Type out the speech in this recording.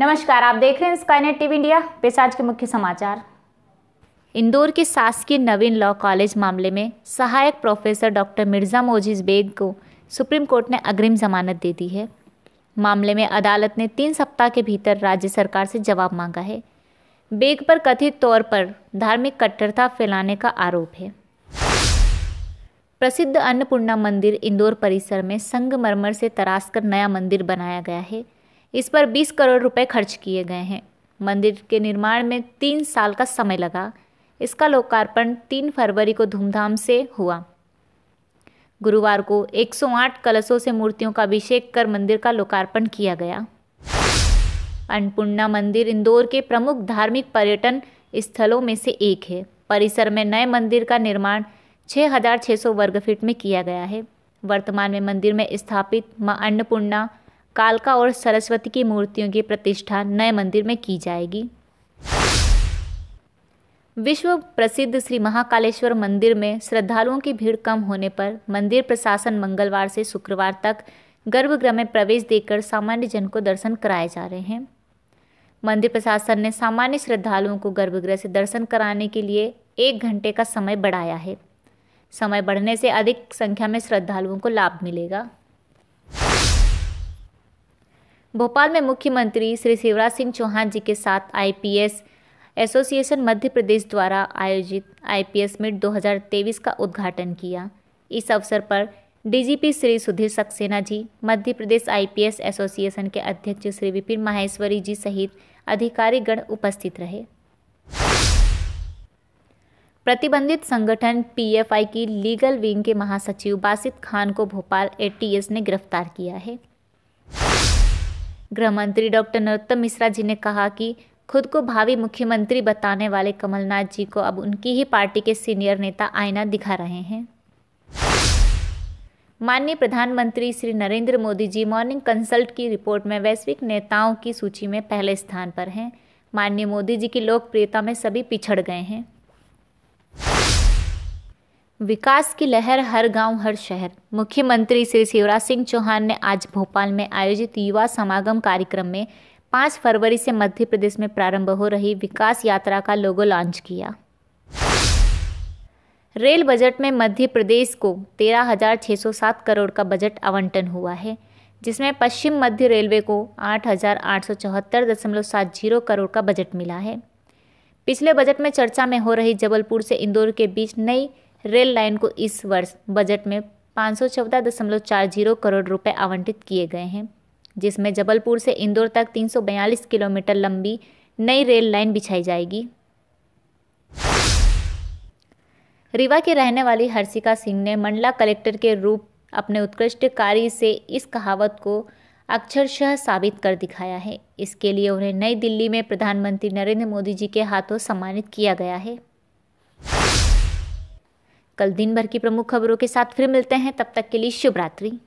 नमस्कार आप देख रहे हैं स्काईनेट टीवी इंडिया पेश आज के मुख्य समाचार इंदौर के शासकीय नवीन लॉ कॉलेज मामले में सहायक प्रोफेसर डॉक्टर मिर्ज़ा मोजिज बेग को सुप्रीम कोर्ट ने अग्रिम जमानत दे दी है मामले में अदालत ने तीन सप्ताह के भीतर राज्य सरकार से जवाब मांगा है बेग पर कथित तौर पर धार्मिक कट्टरता फैलाने का आरोप है प्रसिद्ध अन्नपूर्णा मंदिर इंदौर परिसर में संगमरमर से तराश कर नया मंदिर बनाया गया है इस पर 20 करोड़ रुपए खर्च किए गए हैं मंदिर के निर्माण में तीन साल का समय लगा इसका लोकार्पण तीन फरवरी को धूमधाम से हुआ गुरुवार को 108 कलशों से मूर्तियों का अभिषेक कर मंदिर का लोकार्पण किया गया अन्नपूर्णा मंदिर इंदौर के प्रमुख धार्मिक पर्यटन स्थलों में से एक है परिसर में नए मंदिर का निर्माण 6,600 वर्ग फीट में किया गया है वर्तमान में मंदिर में स्थापित मां अन्नपूर्णा कालका और सरस्वती की मूर्तियों की प्रतिष्ठा नए मंदिर में की जाएगी विश्व प्रसिद्ध श्री महाकालेश्वर मंदिर में श्रद्धालुओं की भीड़ कम होने पर मंदिर प्रशासन मंगलवार से शुक्रवार तक गर्भगृह में प्रवेश देकर सामान्य जन को दर्शन कराए जा रहे हैं मंदिर प्रशासन ने सामान्य श्रद्धालुओं को गर्भगृह से दर्शन कराने के लिए एक घंटे का समय बढ़ाया है समय बढ़ने से अधिक संख्या में श्रद्धालुओं को लाभ मिलेगा भोपाल में मुख्यमंत्री श्री शिवराज सिंह चौहान जी के साथ आईपीएस एसोसिएशन मध्य प्रदेश द्वारा आयोजित आईपीएस मिट 2023 का उद्घाटन किया इस अवसर पर DGP Shri Sudhir Saxena ji Madhya Pradesh IPS association के अध्यक्ष श्री विपिन माहेश्वरी जी सहित अधिकारीगण उपस्थित रहे प्रतिबंधित संगठन पीएफआई की लीगल विंग के महासचिव बासित खान को भोपाल एटीएस ने गिरफ्तार किया है गृह मंत्री डॉक्टर नरोत्तम मिश्रा जी ने कहा कि खुद को भावी मुख्यमंत्री बताने वाले कमलनाथ जी को अब उनकी ही पार्टी के सीनियर नेता आईना दिखा रहे हैं माननीय प्रधानमंत्री श्री नरेंद्र मोदी जी मॉर्निंग कंसल्ट की रिपोर्ट में वैश्विक नेताओं की सूची में पहले स्थान पर हैं माननीय मोदी जी की लोकप्रियता में सभी पिछड़ गए हैं विकास की लहर हर गांव हर शहर मुख्यमंत्री श्री शिवराज सिंह चौहान ने आज भोपाल में आयोजित युवा समागम कार्यक्रम में पाँच फरवरी से मध्य प्रदेश में प्रारंभ हो रही विकास यात्रा का लोगो लॉन्च किया रेल बजट में मध्य प्रदेश को 13,607 करोड़ का बजट आवंटन हुआ है जिसमें पश्चिम मध्य रेलवे को आठ करोड़ का बजट मिला है पिछले बजट में चर्चा में हो रही जबलपुर से इंदौर के बीच नई रेल लाइन को इस वर्ष बजट में पाँच सौ चौदह दशमलव चार जीरो करोड़ रुपए आवंटित किए गए हैं जिसमें जबलपुर से इंदौर तक तीन सौ बयालीस किलोमीटर लंबी नई रेल लाइन बिछाई जाएगी रीवा के रहने वाली हर्षिका सिंह ने मंडला कलेक्टर के रूप अपने उत्कृष्ट कार्य से इस कहावत को अक्षरशः साबित कर दिखाया है इसके लिए उन्हें नई दिल्ली में प्रधानमंत्री नरेंद्र मोदी जी के हाथों सम्मानित किया गया है कल दिन भर की प्रमुख खबरों के साथ फिर मिलते हैं तब तक के लिए शुभ रात्रि